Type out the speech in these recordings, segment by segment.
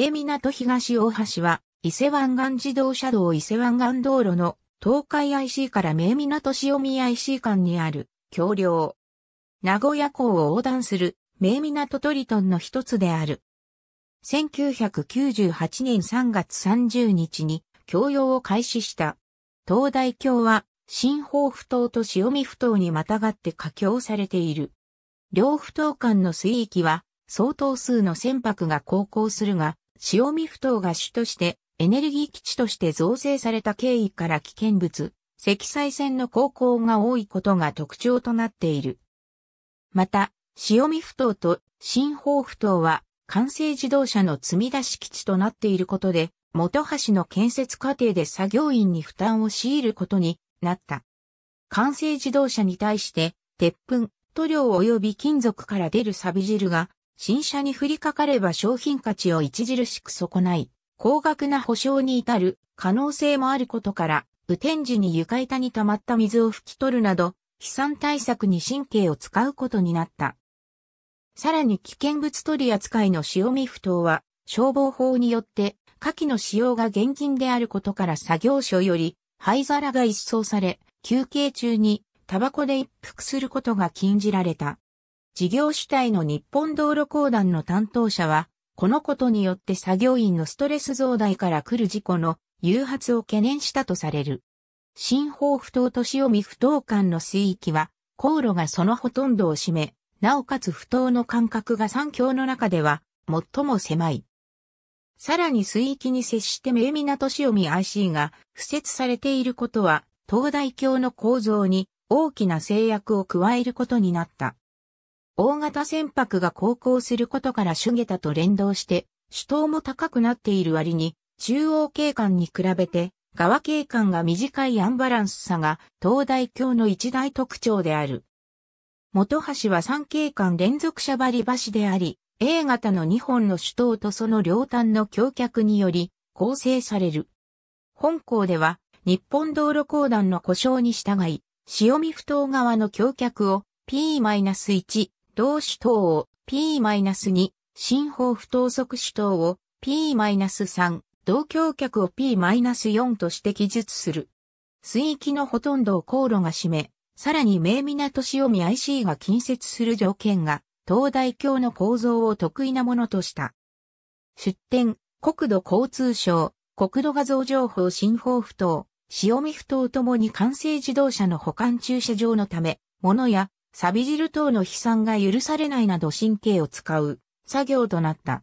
名港東大橋は、伊勢湾岸自動車道伊勢湾岸道路の東海 IC から名港潮見 IC 間にある橋梁。名古屋港を横断する名港トリトンの一つである。1998年3月30日に橋用を開始した。東大橋は新宝府島と潮見府島にまたがって架橋されている。両府島間の水域は相当数の船舶が航行するが、塩見不頭が主としてエネルギー基地として造成された経緯から危険物、積載船の航行が多いことが特徴となっている。また、塩見不頭と新宝不頭は完成自動車の積み出し基地となっていることで、元橋の建設過程で作業員に負担を強いることになった。完成自動車に対して、鉄粉、塗料及び金属から出る錆汁が新車に降りかかれば商品価値を著しく損ない、高額な保証に至る可能性もあることから、雨天時に床板に溜まった水を拭き取るなど、飛散対策に神経を使うことになった。さらに危険物取り扱いの塩見不当は、消防法によって、下記の使用が厳禁であることから作業所より、灰皿が一掃され、休憩中にタバコで一服することが禁じられた。事業主体の日本道路公団の担当者は、このことによって作業員のストレス増大から来る事故の誘発を懸念したとされる。新豊不当と塩見不当間の水域は、航路がそのほとんどを占め、なおかつ不当の間隔が三峡の中では最も狭い。さらに水域に接して名港塩見 IC が付設されていることは、東大橋の構造に大きな制約を加えることになった。大型船舶が航行することから主下タと連動して、主塔も高くなっている割に、中央景観に比べて、側景観が短いアンバランスさが、東大橋の一大特徴である。元橋は三景観連続車張り橋であり、A 型の2本の主塔とその両端の橋脚により、構成される。本校では、日本道路公団の故障に従い、潮見不当側の橋脚を P-1 同主等を P-2、新法不等速主等を P-3、同橋脚を P-4 として記述する。水域のほとんどを航路が占め、さらに名港潮見 IC が近接する条件が、東大橋の構造を得意なものとした。出展、国土交通省、国土画像情報新法不等、潮見不等ともに完成自動車の保管駐車場のため、物やサビ汁等の飛散が許されないなど神経を使う作業となった。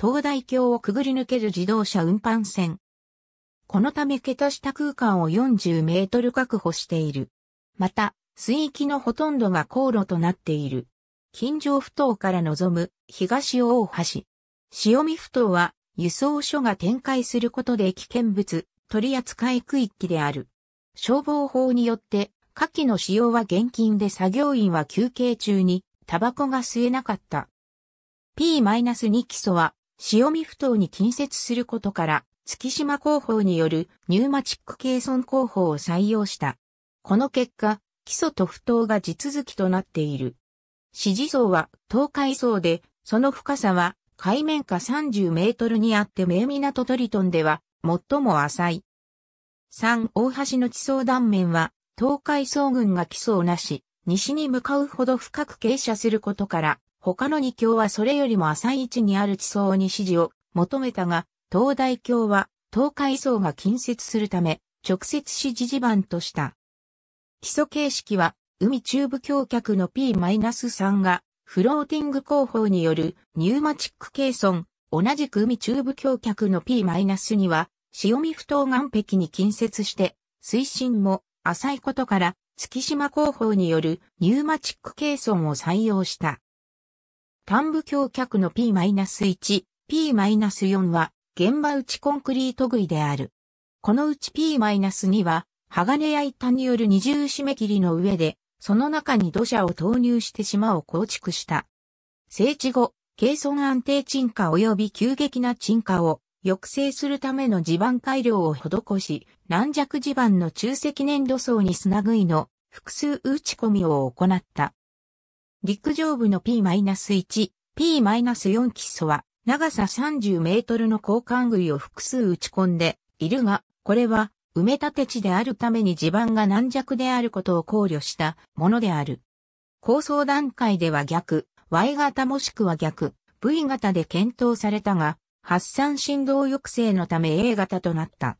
東大橋をくぐり抜ける自動車運搬船。このため桁下空間を40メートル確保している。また、水域のほとんどが航路となっている。近所不頭から望む東大橋。塩見不頭は輸送所が展開することで危険物取扱区域である。消防法によって下記の使用は現金で作業員は休憩中にタバコが吸えなかった。P-2 基礎は、塩見不当に近接することから、月島工法によるニューマチック計算工法を採用した。この結果、基礎と不当が地続きとなっている。支持層は東海層で、その深さは海面下30メートルにあって名港トリトンでは最も浅い。3、大橋の地層断面は東海総軍が基礎をなし、西に向かうほど深く傾斜することから、他の二橋はそれよりも浅い位置にある地層に指示を求めたが、東大橋は東海層が近接するため、直接支持地盤とした。基礎形式は、海中部橋脚の P-3 が、フローティング工法によるニューマチック計損、同じく海中部橋脚の P-2 は、潮見不当岸壁に近接して、水深も浅いことから、月島広報によるニューマチック計算を採用した。端部橋脚の P-1、P-4 は、現場打ちコンクリート杭である。このうち P-2 は、鋼や板による二重締め切りの上で、その中に土砂を投入して島を構築した。整地後、軽損安定沈下及び急激な沈下を抑制するための地盤改良を施し、軟弱地盤の中積粘土層に砂食いの複数打ち込みを行った。陸上部の P-1、P-4 基礎は長さ30メートルの交換いを複数打ち込んでいるが、これは埋め立て地であるために地盤が軟弱であることを考慮したものである。構想段階では逆、Y 型もしくは逆、V 型で検討されたが、発散振動抑制のため A 型となった。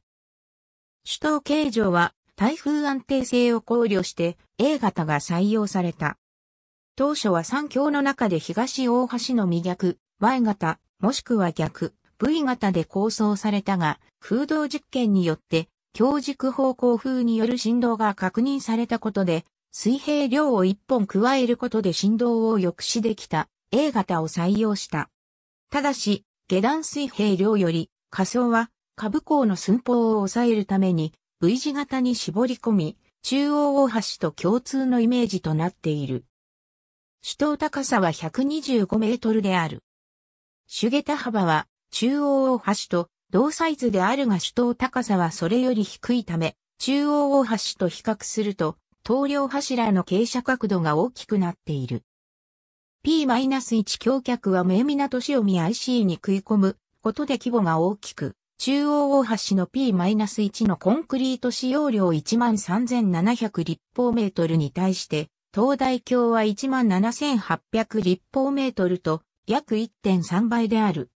首都形状は台風安定性を考慮して A 型が採用された。当初は三強の中で東大橋の未逆、Y 型、もしくは逆、V 型で構想されたが、風洞実験によって、強軸方向風による振動が確認されたことで、水平量を1本加えることで振動を抑止できた A 型を採用した。ただし、下段水平量より、下層は、下部の寸法を抑えるために、V 字型に絞り込み、中央大橋と共通のイメージとなっている。主塔高さは125メートルである。主下駄幅は中央大橋と同サイズであるが主塔高さはそれより低いため、中央大橋と比較すると、東梁柱の傾斜角度が大きくなっている。P-1 橋脚はな港を見 IC に食い込むことで規模が大きく、中央大橋の P-1 のコンクリート使用量13,700立方メートルに対して、東大橋は17,800立方メートルと約1.3倍である。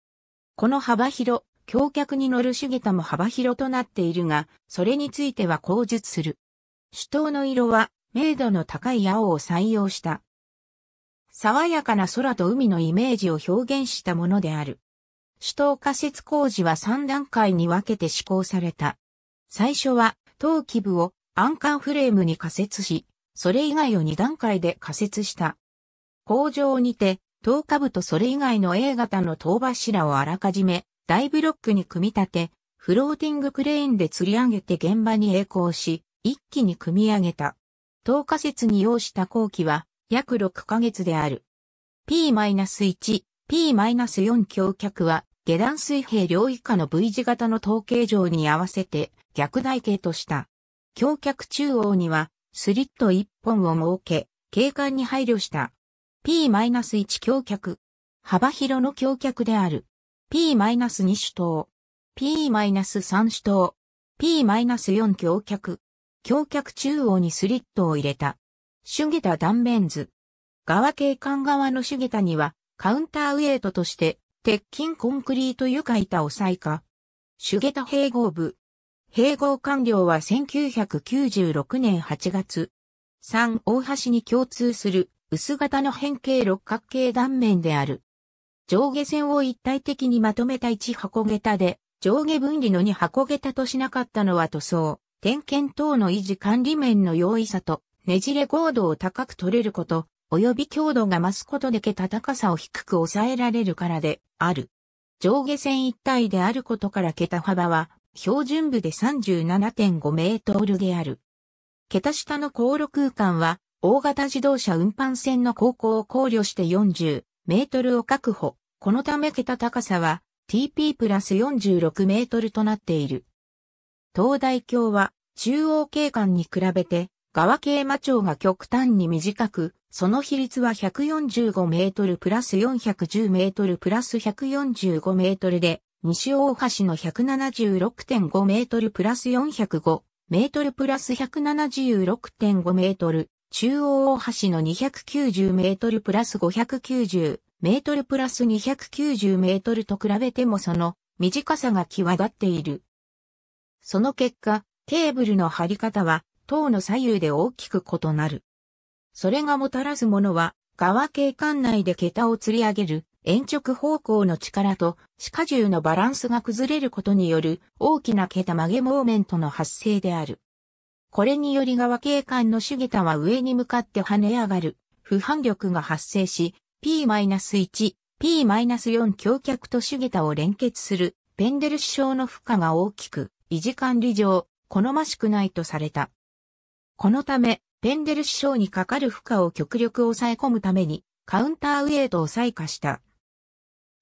この幅広、橋脚に乗る主桁も幅広となっているが、それについては口述する。主塔の色は、明度の高い青を採用した。爽やかな空と海のイメージを表現したものである。首都仮設工事は3段階に分けて施行された。最初は、陶器部を暗管フレームに仮設し、それ以外を2段階で仮設した。工場にて、陶下部とそれ以外の A 型の塔柱をあらかじめ、大ブロックに組み立て、フローティングクレーンで吊り上げて現場に栄光し、一気に組み上げた。陶仮設に要した工期は、約6ヶ月である。P-1、P-4 橋脚は、下段水平両以下の V 字型の統計上に合わせて逆台形とした。橋脚中央にはスリット1本を設け、景観に配慮した。P-1 橋脚。幅広の橋脚である。P-2 主塔。P-3 主塔。P-4 橋脚。橋脚中央にスリットを入れた。主下タ断面図。側景観側の主下タには、カウンターウェイトとして、鉄筋コンクリート床板を採下。主下タ併合部。併合完了は1996年8月。3大橋に共通する薄型の変形六角形断面である。上下線を一体的にまとめた1箱下駄で、上下分離の2箱下駄としなかったのは塗装、点検等の維持管理面の容易さと、ねじれ高度を高く取れること、及び強度が増すことで桁高さを低く抑えられるからである。上下線一体であることから桁幅は標準部で37.5メートルである。桁下の航路空間は大型自動車運搬船の航行を考慮して40メートルを確保。このため桁高さは TP プラス46メートルとなっている。東大橋は中央景観に比べて川系馬長が極端に短く、その比率は145メートルプラス410メートルプラス145メートルで、西大橋の176.5メートルプラス405メートルプラス176.5メートル、中央大橋の290メートルプラス590メートルプラス290メートルと比べてもその短さが際立っている。その結果、ケーブルの張り方は等の左右で大きく異なる。それがもたらすものは、側景管内で桁を吊り上げる延直方向の力と、歯下重のバランスが崩れることによる大きな桁曲げモーメントの発生である。これにより側景管の主桁は上に向かって跳ね上がる、不反力が発生し、P-1、P-4 橋脚と主桁を連結する、ペンデル首相の負荷が大きく、維持管理上、好ましくないとされた。このため、ペンデル師匠にかかる負荷を極力抑え込むために、カウンターウェイトを採火した。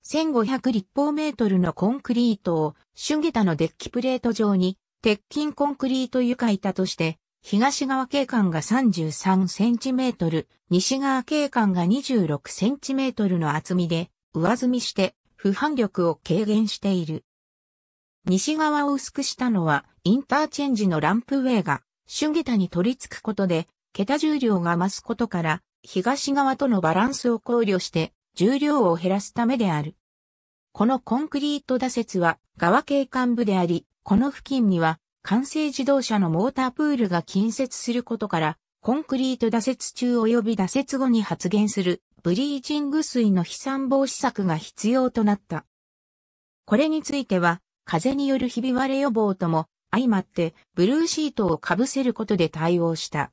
1500立方メートルのコンクリートを、シュゲタのデッキプレート上に、鉄筋コンクリート床板として、東側景観が33センチメートル、西側景観が26センチメートルの厚みで、上積みして、不反力を軽減している。西側を薄くしたのは、インターチェンジのランプウェイが春下駄に取り付くことで、桁重量が増すことから、東側とのバランスを考慮して、重量を減らすためである。このコンクリート打設は、側景観部であり、この付近には、完成自動車のモータープールが近接することから、コンクリート打設中及び打設後に発現するブリージング水の飛散防止策が必要となった。これについては、風によるひび割れ予防とも相まってブルーシートを被せることで対応した。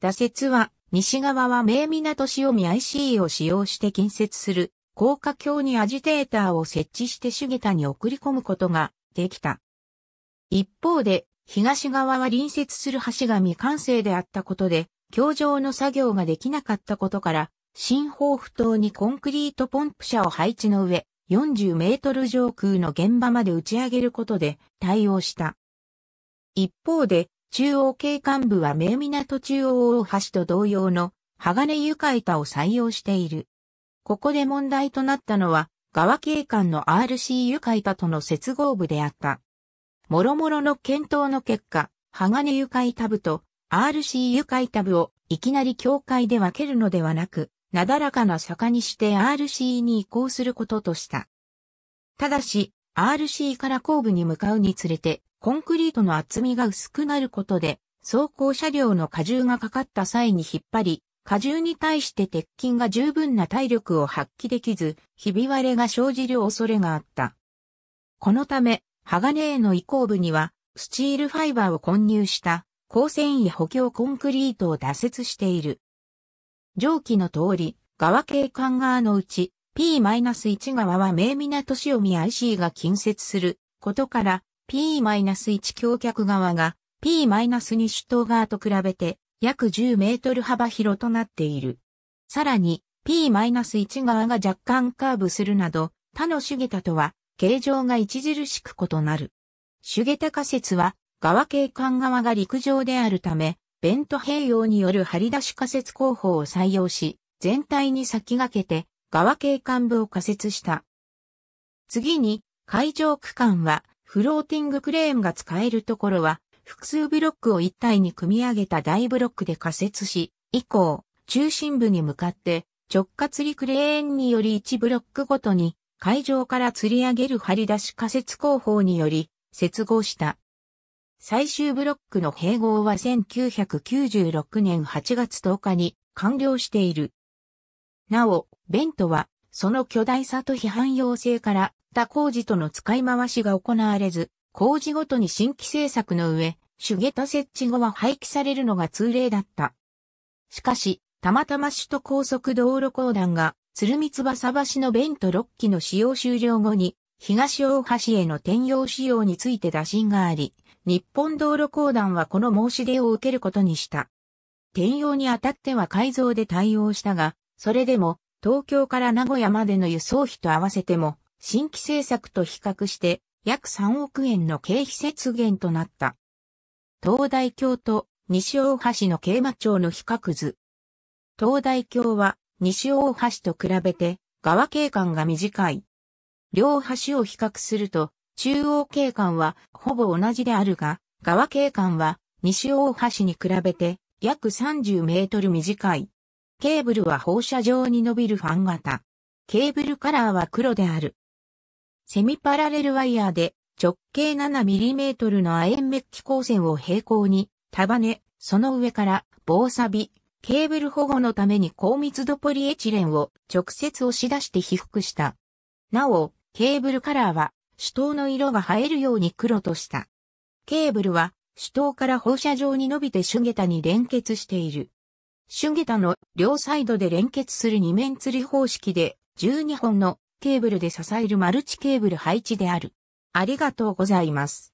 打設は西側は名港潮見 IC を使用して近接する高架橋にアジテーターを設置して主下に送り込むことができた。一方で東側は隣接する橋が未完成であったことで橋上の作業ができなかったことから新豊府島にコンクリートポンプ車を配置の上40メートル上空の現場まで打ち上げることで対応した。一方で、中央警官部は名港中央大橋と同様の鋼床板を採用している。ここで問題となったのは、側警官の RC 床板との接合部であった。もろもろの検討の結果、鋼床板部と RC 床板部をいきなり境界で分けるのではなく、なだらかな坂にして RC に移行することとした。ただし、RC から後部に向かうにつれて、コンクリートの厚みが薄くなることで、走行車両の荷重がかかった際に引っ張り、荷重に対して鉄筋が十分な体力を発揮できず、ひび割れが生じる恐れがあった。このため、鋼への移行部には、スチールファイバーを混入した、光繊維補強コンクリートを打設している。上記の通り、側景観側のうち P-1 側は名港を見 IC が近接することから P-1 橋脚側が P-2 主塔側と比べて約10メートル幅広となっている。さらに P-1 側が若干カーブするなど他の主桁とは形状が著しく異なる。主桁仮説は側景観側が陸上であるためベント併用による張り出し仮設工法を採用し、全体に先駆けて側景観部を仮設した。次に、会場区間は、フローティングクレーンが使えるところは、複数ブロックを一体に組み上げた大ブロックで仮設し、以降、中心部に向かって直下吊りクレーンにより1ブロックごとに会場から吊り上げる張り出し仮設工法により接合した。最終ブロックの併合は1996年8月10日に完了している。なお、ベントは、その巨大さと批判要請から、他工事との使い回しが行われず、工事ごとに新規政策の上、主下駄設置後は廃棄されるのが通例だった。しかし、たまたま首都高速道路公団が、鶴見翼橋のベント6機の使用終了後に、東大橋への転用使用について打診があり、日本道路公団はこの申し出を受けることにした。転用にあたっては改造で対応したが、それでも東京から名古屋までの輸送費と合わせても、新規政策と比較して約3億円の経費節減となった。東大橋と西大橋の桂馬町の比較図。東大橋は西大橋と比べて側景観が短い。両橋を比較すると中央景観はほぼ同じであるが、側景観は西大橋に比べて約30メートル短い。ケーブルは放射状に伸びるファン型。ケーブルカラーは黒である。セミパラレルワイヤーで直径7トルの亜鉛メッキ光線を平行に束ね、その上から防錆ケーブル保護のために高密度ポリエチレンを直接押し出して被覆した。なお、ケーブルカラーは主塔の色が映えるように黒とした。ケーブルは主塔から放射状に伸びてシュゲタに連結している。シュゲタの両サイドで連結する二面吊り方式で12本のケーブルで支えるマルチケーブル配置である。ありがとうございます。